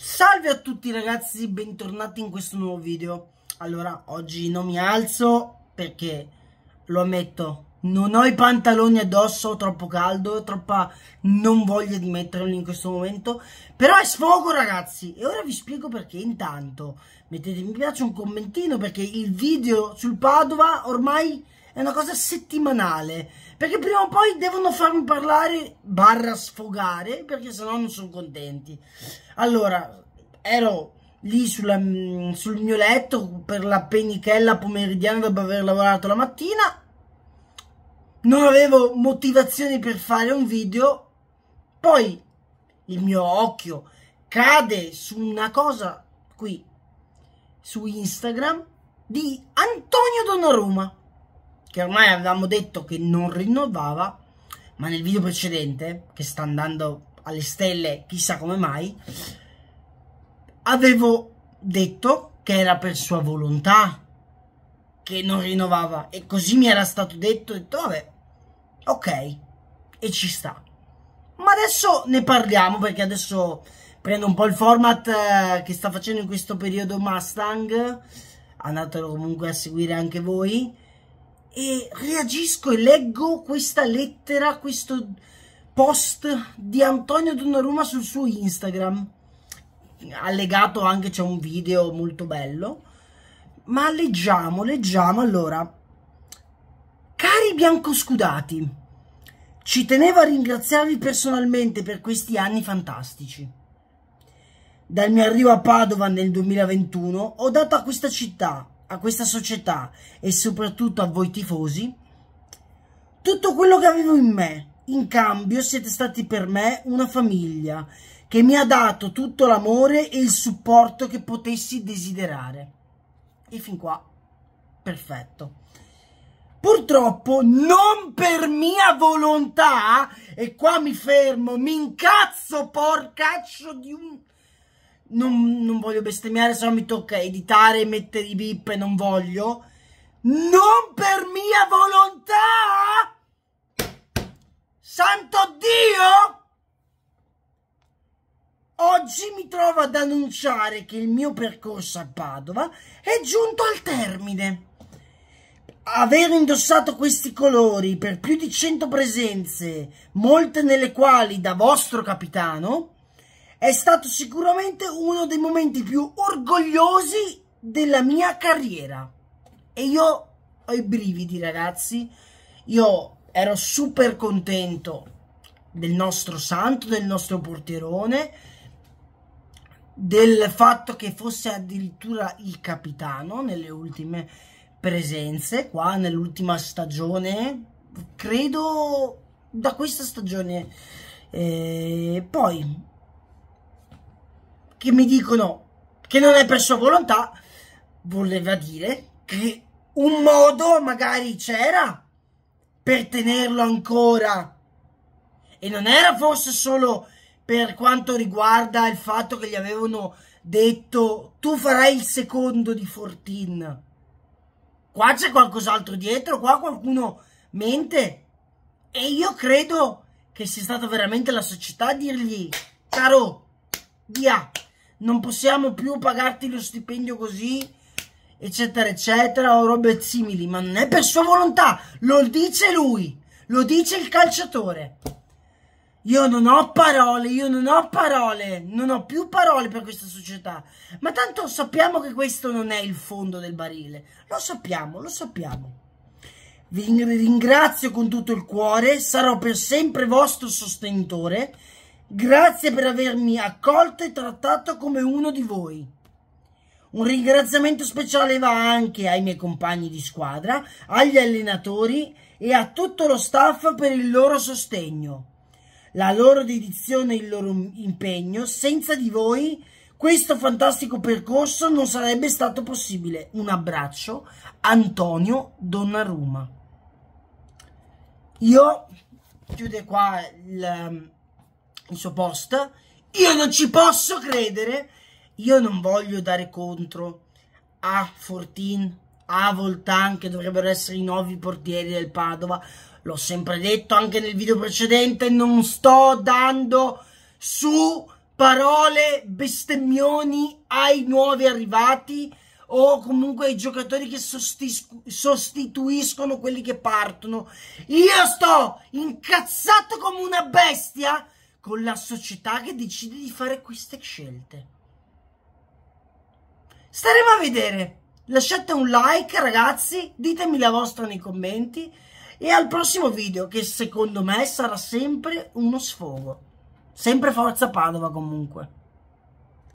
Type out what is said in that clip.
Salve a tutti ragazzi, bentornati in questo nuovo video Allora, oggi non mi alzo perché, lo ammetto, non ho i pantaloni addosso, troppo caldo, troppa non voglia di metterli in questo momento Però è sfogo ragazzi, e ora vi spiego perché Intanto, mettete mi piace un commentino perché il video sul Padova ormai è una cosa settimanale perché prima o poi devono farmi parlare barra sfogare perché sennò non sono contenti allora ero lì sulla, mm, sul mio letto per la penichella pomeridiana dopo aver lavorato la mattina non avevo motivazioni per fare un video poi il mio occhio cade su una cosa qui su Instagram di Antonio Donnarumma che ormai avevamo detto che non rinnovava, ma nel video precedente, che sta andando alle stelle chissà come mai, avevo detto che era per sua volontà che non rinnovava e così mi era stato detto, ho detto vabbè, ok, e ci sta. Ma adesso ne parliamo perché adesso prendo un po' il format eh, che sta facendo in questo periodo Mustang, andatelo comunque a seguire anche voi e reagisco e leggo questa lettera, questo post di Antonio Donnarumma sul suo Instagram. Allegato anche c'è un video molto bello. Ma leggiamo, leggiamo allora. Cari biancoscudati, ci tenevo a ringraziarvi personalmente per questi anni fantastici. Dal mio arrivo a Padova nel 2021 ho dato a questa città, a questa società e soprattutto a voi tifosi tutto quello che avevo in me. In cambio siete stati per me una famiglia che mi ha dato tutto l'amore e il supporto che potessi desiderare. E fin qua, perfetto. Purtroppo, non per mia volontà, e qua mi fermo, mi incazzo, porcaccio di un non, non voglio bestemmiare, se no mi tocca editare e mettere i bip e non voglio. Non per mia volontà! Santo Dio! Oggi mi trovo ad annunciare che il mio percorso a Padova è giunto al termine. Aver indossato questi colori per più di 100 presenze, molte nelle quali da vostro capitano, è stato sicuramente uno dei momenti più orgogliosi della mia carriera. E io ho i brividi, ragazzi. Io ero super contento del nostro santo, del nostro porterone, del fatto che fosse addirittura il capitano nelle ultime presenze, qua nell'ultima stagione, credo da questa stagione. E eh, poi che mi dicono che non è per sua volontà, voleva dire che un modo magari c'era per tenerlo ancora. E non era forse solo per quanto riguarda il fatto che gli avevano detto tu farai il secondo di Fortin. Qua c'è qualcos'altro dietro, qua qualcuno mente. E io credo che sia stata veramente la società a dirgli, caro, via, non possiamo più pagarti lo stipendio così, eccetera, eccetera, o robe simili, ma non è per sua volontà, lo dice lui, lo dice il calciatore. Io non ho parole, io non ho parole, non ho più parole per questa società. Ma tanto sappiamo che questo non è il fondo del barile. Lo sappiamo, lo sappiamo. Vi ringrazio con tutto il cuore, sarò per sempre vostro sostenitore Grazie per avermi accolto e trattato come uno di voi. Un ringraziamento speciale va anche ai miei compagni di squadra, agli allenatori e a tutto lo staff per il loro sostegno, la loro dedizione e il loro impegno. Senza di voi questo fantastico percorso non sarebbe stato possibile. Un abbraccio, Antonio Donnarumma. Io chiudo qua il il suo post. Io non ci posso credere. Io non voglio dare contro a Fortin, a Voltan, che dovrebbero essere i nuovi portieri del Padova. L'ho sempre detto anche nel video precedente, non sto dando su parole bestemmioni ai nuovi arrivati o comunque ai giocatori che sostituiscono quelli che partono. Io sto incazzato come una bestia con la società che decide di fare queste scelte. Staremo a vedere. Lasciate un like, ragazzi, ditemi la vostra nei commenti e al prossimo video che secondo me sarà sempre uno sfogo. Sempre Forza Padova comunque.